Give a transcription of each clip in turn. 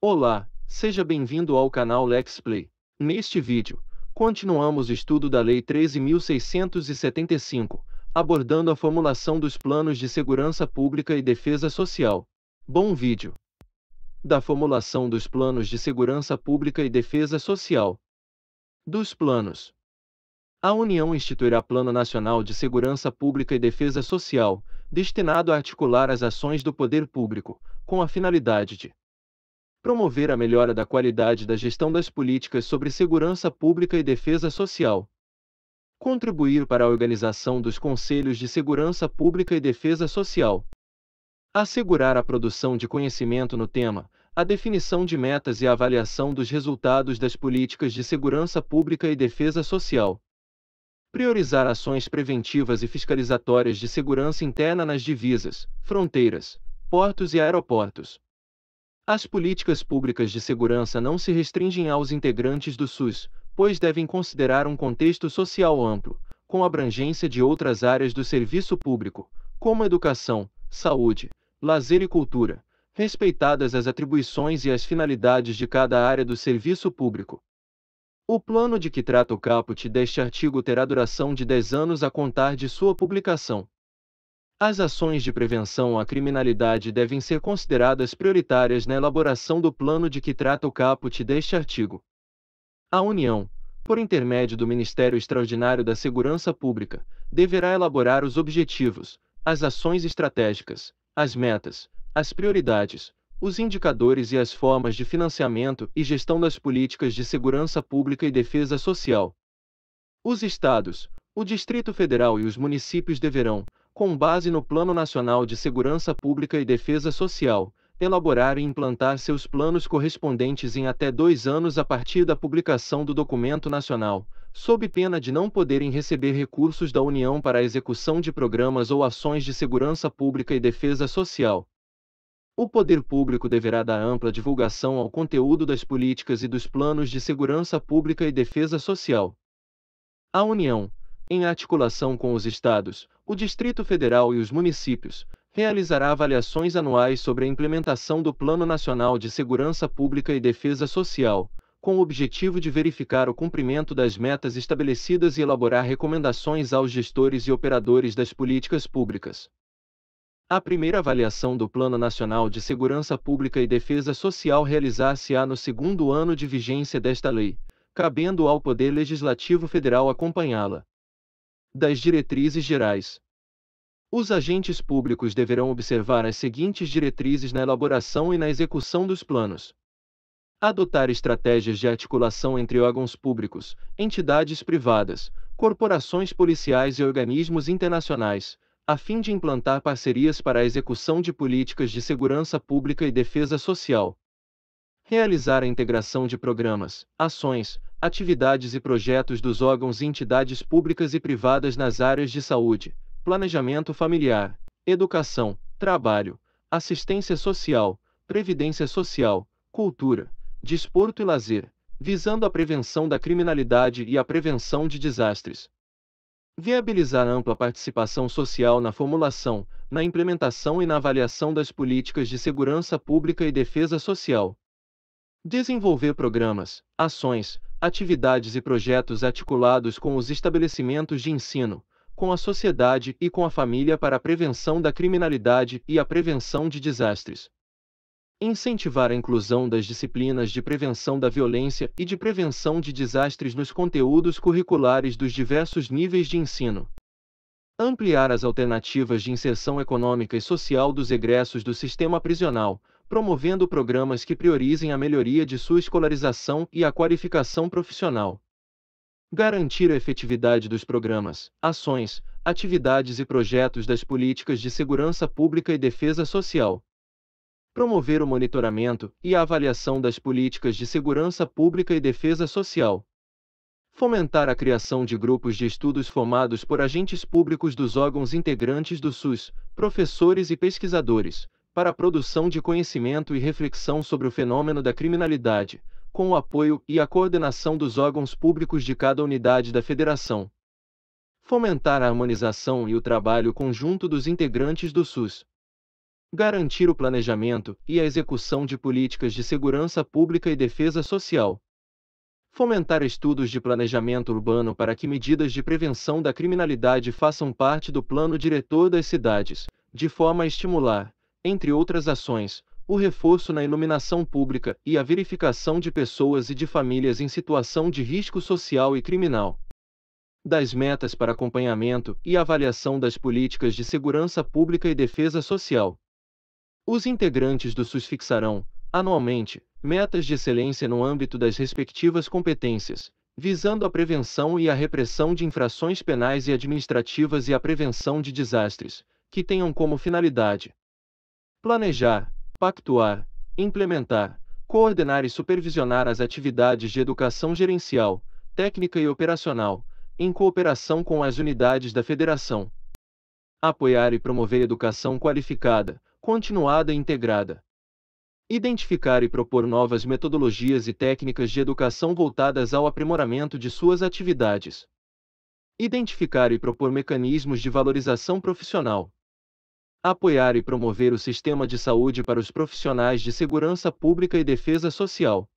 Olá, seja bem-vindo ao canal Lexplay. Neste vídeo, continuamos o estudo da Lei 13.675, abordando a formulação dos planos de segurança pública e defesa social. Bom vídeo! Da formulação dos planos de segurança pública e defesa social. Dos planos. A União instituirá Plano Nacional de Segurança Pública e Defesa Social, destinado a articular as ações do poder público, com a finalidade de promover a melhora da qualidade da gestão das políticas sobre segurança pública e defesa social, contribuir para a organização dos conselhos de segurança pública e defesa social, assegurar a produção de conhecimento no tema, a definição de metas e a avaliação dos resultados das políticas de segurança pública e defesa social. Priorizar ações preventivas e fiscalizatórias de segurança interna nas divisas, fronteiras, portos e aeroportos. As políticas públicas de segurança não se restringem aos integrantes do SUS, pois devem considerar um contexto social amplo, com abrangência de outras áreas do serviço público, como educação, saúde, lazer e cultura, respeitadas as atribuições e as finalidades de cada área do serviço público. O plano de que trata o caput deste artigo terá duração de 10 anos a contar de sua publicação. As ações de prevenção à criminalidade devem ser consideradas prioritárias na elaboração do plano de que trata o caput deste artigo. A União, por intermédio do Ministério Extraordinário da Segurança Pública, deverá elaborar os objetivos, as ações estratégicas, as metas, as prioridades, os indicadores e as formas de financiamento e gestão das políticas de segurança pública e defesa social. Os estados, o Distrito Federal e os municípios deverão, com base no Plano Nacional de Segurança Pública e Defesa Social, elaborar e implantar seus planos correspondentes em até dois anos a partir da publicação do documento nacional, sob pena de não poderem receber recursos da União para a execução de programas ou ações de segurança pública e defesa social. O poder público deverá dar ampla divulgação ao conteúdo das políticas e dos planos de segurança pública e defesa social. A União, em articulação com os estados, o Distrito Federal e os municípios, realizará avaliações anuais sobre a implementação do Plano Nacional de Segurança Pública e Defesa Social, com o objetivo de verificar o cumprimento das metas estabelecidas e elaborar recomendações aos gestores e operadores das políticas públicas. A primeira avaliação do Plano Nacional de Segurança Pública e Defesa Social realizar-se-á no segundo ano de vigência desta lei, cabendo ao Poder Legislativo Federal acompanhá-la das diretrizes gerais. Os agentes públicos deverão observar as seguintes diretrizes na elaboração e na execução dos planos: adotar estratégias de articulação entre órgãos públicos, entidades privadas, corporações policiais e organismos internacionais, a fim de implantar parcerias para a execução de políticas de segurança pública e defesa social realizar a integração de programas, ações, atividades e projetos dos órgãos e entidades públicas e privadas nas áreas de saúde, planejamento familiar, educação, trabalho, assistência social, previdência social, cultura, desporto e lazer, visando a prevenção da criminalidade e a prevenção de desastres. Viabilizar ampla participação social na formulação, na implementação e na avaliação das políticas de segurança pública e defesa social. Desenvolver programas, ações, atividades e projetos articulados com os estabelecimentos de ensino, com a sociedade e com a família para a prevenção da criminalidade e a prevenção de desastres. Incentivar a inclusão das disciplinas de prevenção da violência e de prevenção de desastres nos conteúdos curriculares dos diversos níveis de ensino. Ampliar as alternativas de inserção econômica e social dos egressos do sistema prisional, promovendo programas que priorizem a melhoria de sua escolarização e a qualificação profissional. Garantir a efetividade dos programas, ações, atividades e projetos das políticas de segurança pública e defesa social. Promover o monitoramento e a avaliação das políticas de segurança pública e defesa social. Fomentar a criação de grupos de estudos formados por agentes públicos dos órgãos integrantes do SUS, professores e pesquisadores, para a produção de conhecimento e reflexão sobre o fenômeno da criminalidade, com o apoio e a coordenação dos órgãos públicos de cada unidade da Federação. Fomentar a harmonização e o trabalho conjunto dos integrantes do SUS. Garantir o planejamento e a execução de políticas de segurança pública e defesa social. Fomentar estudos de planejamento urbano para que medidas de prevenção da criminalidade façam parte do plano diretor das cidades, de forma a estimular, entre outras ações, o reforço na iluminação pública e a verificação de pessoas e de famílias em situação de risco social e criminal. Das metas para acompanhamento e avaliação das políticas de segurança pública e defesa social. Os integrantes do SUS fixarão, anualmente, metas de excelência no âmbito das respectivas competências, visando a prevenção e a repressão de infrações penais e administrativas e a prevenção de desastres, que tenham como finalidade planejar, pactuar, implementar, coordenar e supervisionar as atividades de educação gerencial, técnica e operacional, em cooperação com as unidades da Federação. Apoiar e promover educação qualificada, continuada e integrada. Identificar e propor novas metodologias e técnicas de educação voltadas ao aprimoramento de suas atividades. Identificar e propor mecanismos de valorização profissional, apoiar e promover o sistema de saúde para os profissionais de segurança pública e defesa social.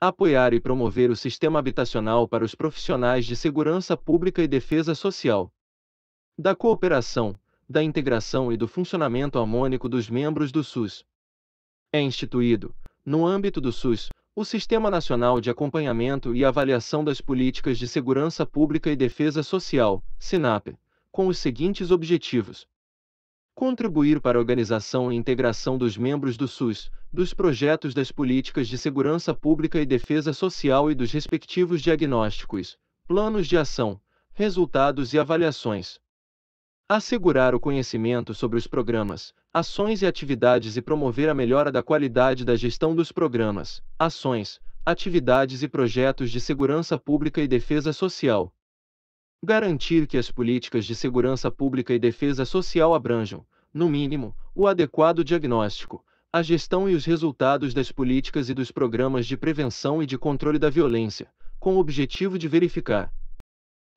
Apoiar e promover o sistema habitacional para os profissionais de segurança pública e defesa social. Da cooperação, da integração e do funcionamento harmônico dos membros do SUS. É instituído, no âmbito do SUS, o Sistema Nacional de Acompanhamento e Avaliação das Políticas de Segurança Pública e Defesa Social, SINAP, com os seguintes objetivos: contribuir para a organização e integração dos membros do SUS, dos projetos das políticas de segurança pública e defesa social e dos respectivos diagnósticos, planos de ação, resultados e avaliações. Assegurar o conhecimento sobre os programas, ações e atividades e promover a melhora da qualidade da gestão dos programas, ações, atividades e projetos de segurança pública e defesa social. Garantir que as políticas de segurança pública e defesa social abranjam, no mínimo, o adequado diagnóstico, a gestão e os resultados das políticas e dos programas de prevenção e de controle da violência, com o objetivo de verificar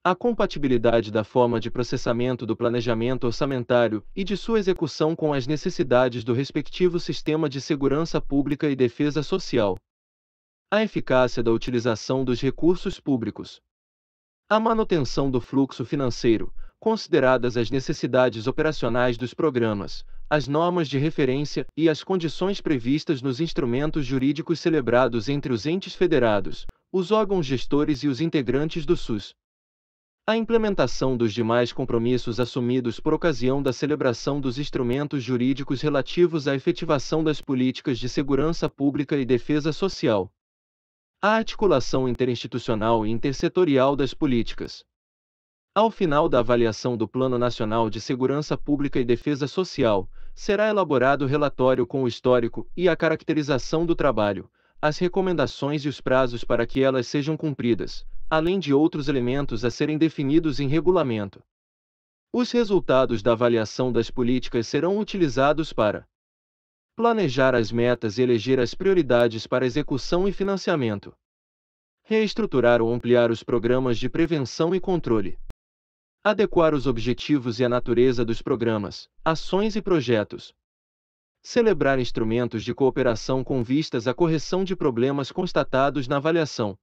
a compatibilidade da forma de processamento do planejamento orçamentário e de sua execução com as necessidades do respectivo sistema de segurança pública e defesa social. A eficácia da utilização dos recursos públicos, a manutenção do fluxo financeiro, consideradas as necessidades operacionais dos programas, as normas de referência e as condições previstas nos instrumentos jurídicos celebrados entre os entes federados, os órgãos gestores e os integrantes do SUS. A implementação dos demais compromissos assumidos por ocasião da celebração dos instrumentos jurídicos relativos à efetivação das políticas de segurança pública e defesa social a articulação interinstitucional e intersetorial das políticas. Ao final da avaliação do Plano Nacional de Segurança Pública e Defesa Social, será elaborado o relatório com o histórico e a caracterização do trabalho, as recomendações e os prazos para que elas sejam cumpridas, além de outros elementos a serem definidos em regulamento. Os resultados da avaliação das políticas serão utilizados para planejar as metas e eleger as prioridades para execução e financiamento, reestruturar ou ampliar os programas de prevenção e controle, adequar os objetivos e a natureza dos programas, ações e projetos, celebrar instrumentos de cooperação com vistas à correção de problemas constatados na avaliação.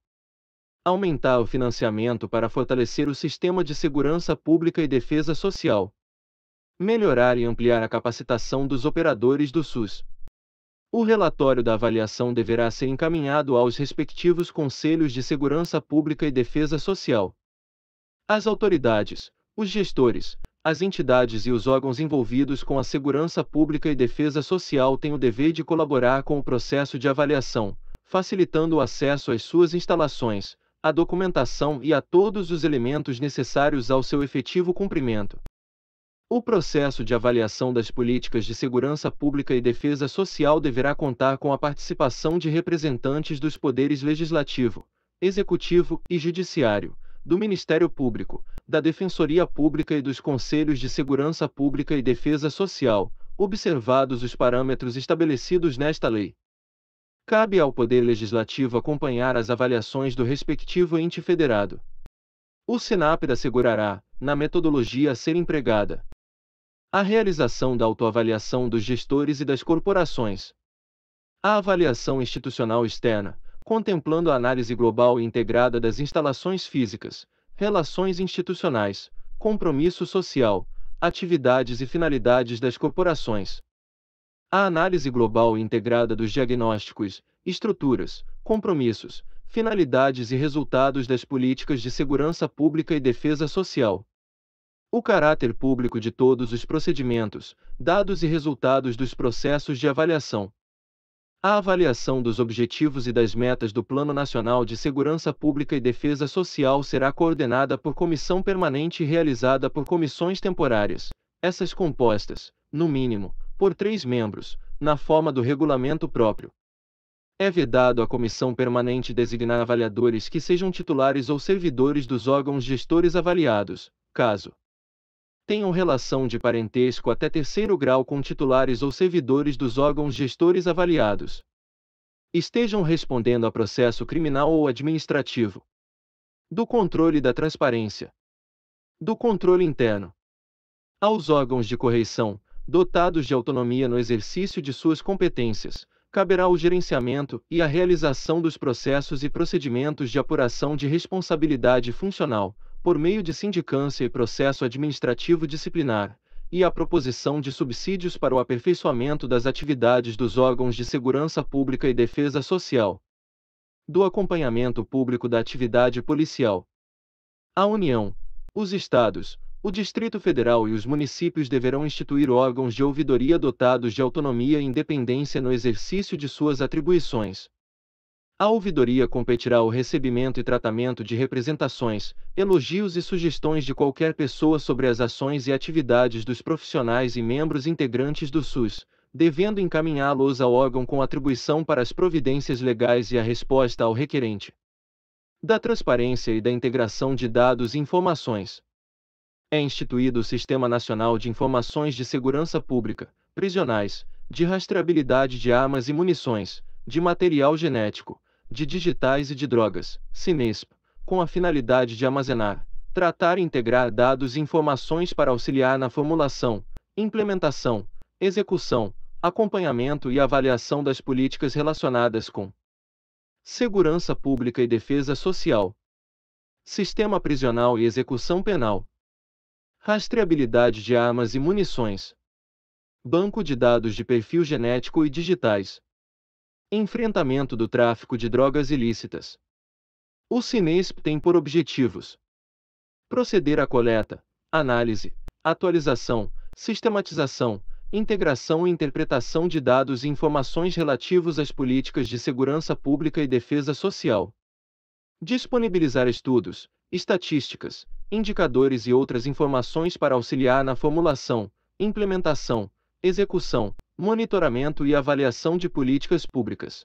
Aumentar o financiamento para fortalecer o sistema de segurança pública e defesa social melhorar e ampliar a capacitação dos operadores do SUS. O relatório da avaliação deverá ser encaminhado aos respectivos conselhos de segurança pública e defesa social. As autoridades, os gestores, as entidades e os órgãos envolvidos com a segurança pública e defesa social têm o dever de colaborar com o processo de avaliação, facilitando o acesso às suas instalações, à documentação e a todos os elementos necessários ao seu efetivo cumprimento. O processo de avaliação das políticas de segurança pública e defesa social deverá contar com a participação de representantes dos poderes legislativo, executivo e judiciário, do Ministério Público, da Defensoria Pública e dos Conselhos de Segurança Pública e Defesa Social, observados os parâmetros estabelecidos nesta lei. Cabe ao Poder Legislativo acompanhar as avaliações do respectivo ente federado. O SENAPED assegurará, na metodologia a ser empregada, a realização da autoavaliação dos gestores e das corporações. A avaliação institucional externa, contemplando a análise global e integrada das instalações físicas, relações institucionais, compromisso social, atividades e finalidades das corporações. A análise global e integrada dos diagnósticos, estruturas, compromissos, finalidades e resultados das políticas de segurança pública e defesa social o caráter público de todos os procedimentos, dados e resultados dos processos de avaliação. A avaliação dos objetivos e das metas do Plano Nacional de Segurança Pública e Defesa Social será coordenada por comissão permanente e realizada por comissões temporárias, essas compostas, no mínimo, por três membros, na forma do regulamento próprio. É vedado à comissão permanente designar avaliadores que sejam titulares ou servidores dos órgãos gestores avaliados, caso tenham relação de parentesco até terceiro grau com titulares ou servidores dos órgãos gestores avaliados. Estejam respondendo a processo criminal ou administrativo. Do controle da transparência. Do controle interno. Aos órgãos de correição, dotados de autonomia no exercício de suas competências, caberá o gerenciamento e a realização dos processos e procedimentos de apuração de responsabilidade funcional, por meio de sindicância e processo administrativo disciplinar, e a proposição de subsídios para o aperfeiçoamento das atividades dos órgãos de segurança pública e defesa social. Do acompanhamento público da atividade policial. A União, os Estados, o Distrito Federal e os municípios deverão instituir órgãos de ouvidoria dotados de autonomia e independência no exercício de suas atribuições. A ouvidoria competirá o recebimento e tratamento de representações, elogios e sugestões de qualquer pessoa sobre as ações e atividades dos profissionais e membros integrantes do SUS, devendo encaminhá-los ao órgão com atribuição para as providências legais e a resposta ao requerente. Da transparência e da integração de dados e informações. É instituído o Sistema Nacional de Informações de Segurança Pública, prisionais, de rastreabilidade de armas e munições, de material genético, de digitais e de drogas, Sinesp, com a finalidade de armazenar, tratar e integrar dados e informações para auxiliar na formulação, implementação, execução, acompanhamento e avaliação das políticas relacionadas com segurança pública e defesa social, sistema prisional e execução penal, rastreabilidade de armas e munições, banco de dados de perfil genético e digitais, Enfrentamento do tráfico de drogas ilícitas. O Cinesp tem por objetivos proceder à coleta, análise, atualização, sistematização, integração e interpretação de dados e informações relativos às políticas de segurança pública e defesa social. Disponibilizar estudos, estatísticas, indicadores e outras informações para auxiliar na formulação, implementação, execução, monitoramento e avaliação de políticas públicas.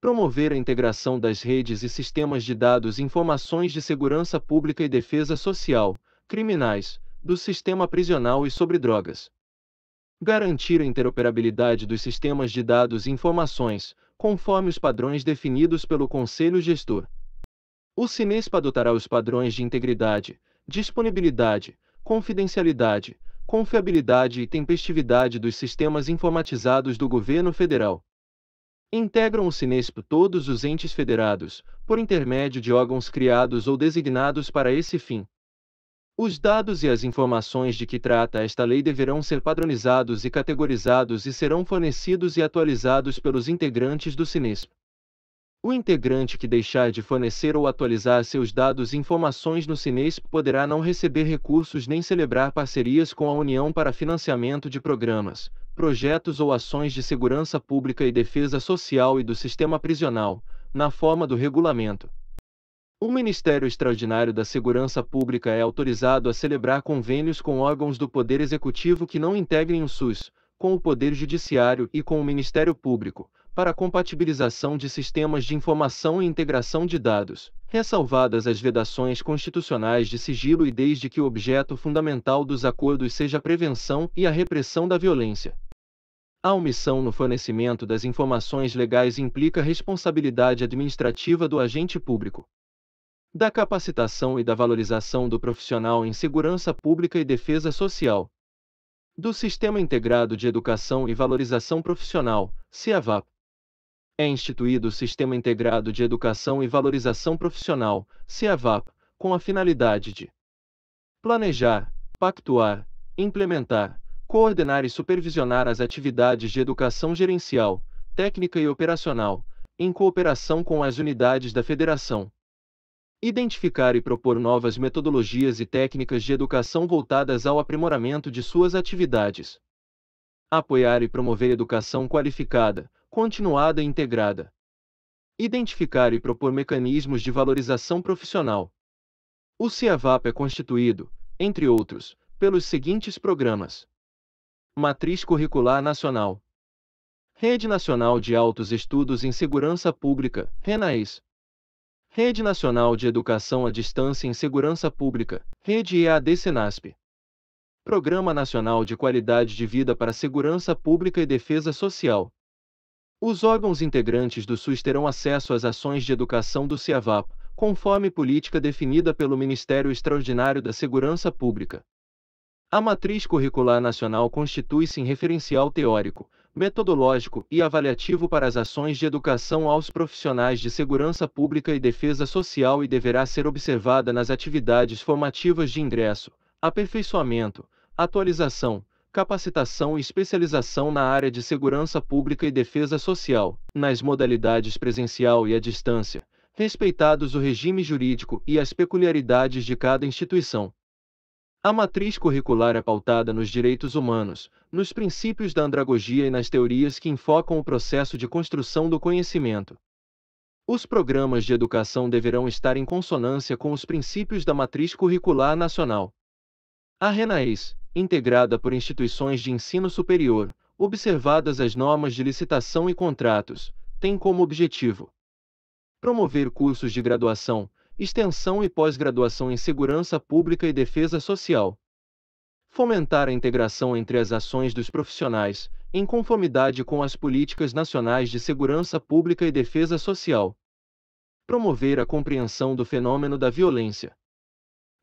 Promover a integração das redes e sistemas de dados e informações de segurança pública e defesa social, criminais, do sistema prisional e sobre drogas. Garantir a interoperabilidade dos sistemas de dados e informações, conforme os padrões definidos pelo Conselho Gestor. O Cinespa adotará os padrões de integridade, disponibilidade, confidencialidade, confiabilidade e tempestividade dos sistemas informatizados do governo federal. Integram o Sinesp todos os entes federados, por intermédio de órgãos criados ou designados para esse fim. Os dados e as informações de que trata esta lei deverão ser padronizados e categorizados e serão fornecidos e atualizados pelos integrantes do Sinesp. O integrante que deixar de fornecer ou atualizar seus dados e informações no Cinesp poderá não receber recursos nem celebrar parcerias com a União para financiamento de programas, projetos ou ações de segurança pública e defesa social e do sistema prisional, na forma do regulamento. O Ministério Extraordinário da Segurança Pública é autorizado a celebrar convênios com órgãos do Poder Executivo que não integrem o SUS, com o Poder Judiciário e com o Ministério Público para compatibilização de sistemas de informação e integração de dados, ressalvadas as vedações constitucionais de sigilo e desde que o objeto fundamental dos acordos seja a prevenção e a repressão da violência. A omissão no fornecimento das informações legais implica responsabilidade administrativa do agente público. Da capacitação e da valorização do profissional em segurança pública e defesa social. Do Sistema Integrado de Educação e Valorização Profissional, CIAVAP. É instituído o Sistema Integrado de Educação e Valorização Profissional, CEAVAP, com a finalidade de planejar, pactuar, implementar, coordenar e supervisionar as atividades de educação gerencial, técnica e operacional, em cooperação com as unidades da Federação. Identificar e propor novas metodologias e técnicas de educação voltadas ao aprimoramento de suas atividades. Apoiar e promover educação qualificada, continuada e integrada. Identificar e propor mecanismos de valorização profissional. O CIAVAP é constituído, entre outros, pelos seguintes programas: Matriz Curricular Nacional, Rede Nacional de Altos Estudos em Segurança Pública, RENAIS, Rede Nacional de Educação à Distância em Segurança Pública, Rede EAD-SENASP. Programa Nacional de Qualidade de Vida para Segurança Pública e Defesa Social, os órgãos integrantes do SUS terão acesso às ações de educação do CIAVAP, conforme política definida pelo Ministério Extraordinário da Segurança Pública. A matriz curricular nacional constitui-se em referencial teórico, metodológico e avaliativo para as ações de educação aos profissionais de segurança pública e defesa social e deverá ser observada nas atividades formativas de ingresso, aperfeiçoamento, atualização, capacitação e especialização na área de segurança pública e defesa social, nas modalidades presencial e à distância, respeitados o regime jurídico e as peculiaridades de cada instituição. A matriz curricular é pautada nos direitos humanos, nos princípios da andragogia e nas teorias que enfocam o processo de construção do conhecimento. Os programas de educação deverão estar em consonância com os princípios da matriz curricular nacional. A RENAES, integrada por instituições de ensino superior, observadas as normas de licitação e contratos, tem como objetivo promover cursos de graduação, extensão e pós-graduação em segurança pública e defesa social, fomentar a integração entre as ações dos profissionais, em conformidade com as políticas nacionais de segurança pública e defesa social, promover a compreensão do fenômeno da violência,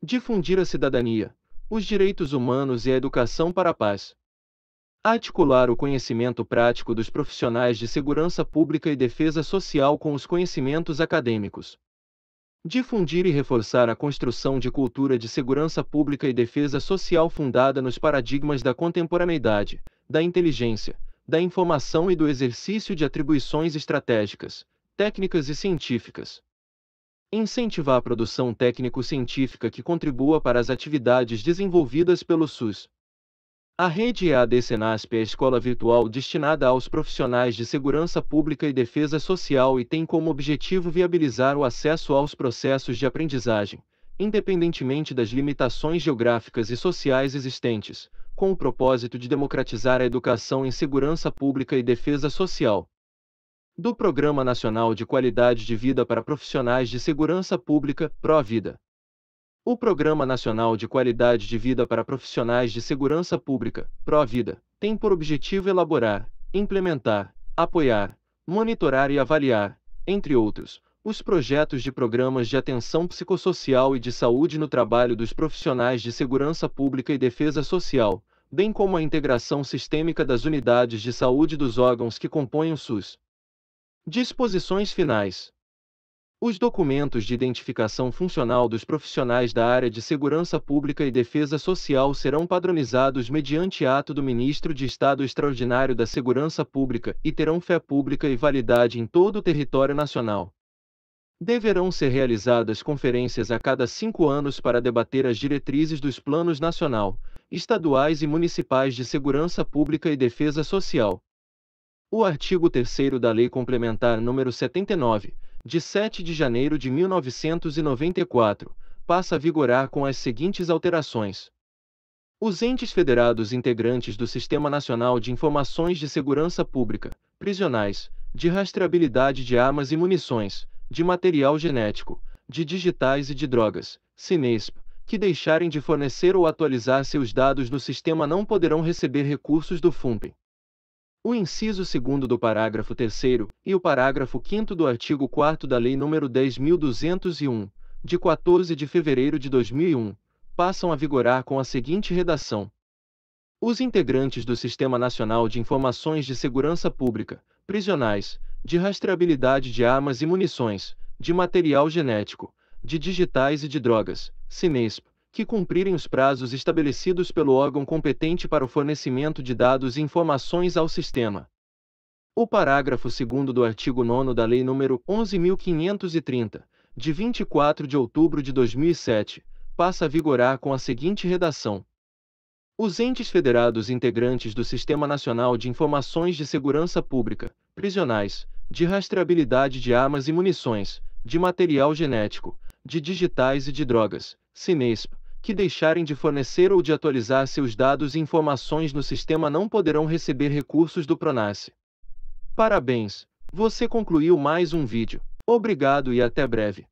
difundir a cidadania, os direitos humanos e a educação para a paz. Articular o conhecimento prático dos profissionais de segurança pública e defesa social com os conhecimentos acadêmicos. Difundir e reforçar a construção de cultura de segurança pública e defesa social fundada nos paradigmas da contemporaneidade, da inteligência, da informação e do exercício de atribuições estratégicas, técnicas e científicas. Incentivar a produção técnico-científica que contribua para as atividades desenvolvidas pelo SUS. A rede EAD Senasp é a escola virtual destinada aos profissionais de segurança pública e defesa social e tem como objetivo viabilizar o acesso aos processos de aprendizagem, independentemente das limitações geográficas e sociais existentes, com o propósito de democratizar a educação em segurança pública e defesa social do Programa Nacional de Qualidade de Vida para Profissionais de Segurança Pública, Provida. O Programa Nacional de Qualidade de Vida para Profissionais de Segurança Pública, Provida, tem por objetivo elaborar, implementar, apoiar, monitorar e avaliar, entre outros, os projetos de programas de atenção psicossocial e de saúde no trabalho dos profissionais de segurança pública e defesa social, bem como a integração sistêmica das unidades de saúde dos órgãos que compõem o SUS, Disposições finais. Os documentos de identificação funcional dos profissionais da área de segurança pública e defesa social serão padronizados mediante ato do Ministro de Estado Extraordinário da Segurança Pública e terão fé pública e validade em todo o território nacional. Deverão ser realizadas conferências a cada cinco anos para debater as diretrizes dos planos nacional, estaduais e municipais de segurança pública e defesa social, o artigo 3 da Lei Complementar nº 79, de 7 de janeiro de 1994, passa a vigorar com as seguintes alterações. Os entes federados integrantes do Sistema Nacional de Informações de Segurança Pública, prisionais, de rastreabilidade de armas e munições, de material genético, de digitais e de drogas, Sinesp, que deixarem de fornecer ou atualizar seus dados no sistema não poderão receber recursos do FUMP o inciso 2 do parágrafo 3 e o parágrafo 5 do artigo 4 da Lei nº 10.201, de 14 de fevereiro de 2001, passam a vigorar com a seguinte redação: Os integrantes do Sistema Nacional de Informações de Segurança Pública, prisionais, de rastreabilidade de armas e munições, de material genético, de digitais e de drogas, Sinesp, que cumprirem os prazos estabelecidos pelo órgão competente para o fornecimento de dados e informações ao sistema. O parágrafo 2 do artigo 9 da Lei nº 11.530, de 24 de outubro de 2007, passa a vigorar com a seguinte redação: Os entes federados integrantes do Sistema Nacional de Informações de Segurança Pública, prisionais, de rastreabilidade de armas e munições, de material genético, de digitais e de drogas, Cinesp, que deixarem de fornecer ou de atualizar seus dados e informações no sistema não poderão receber recursos do Pronace. Parabéns! Você concluiu mais um vídeo. Obrigado e até breve.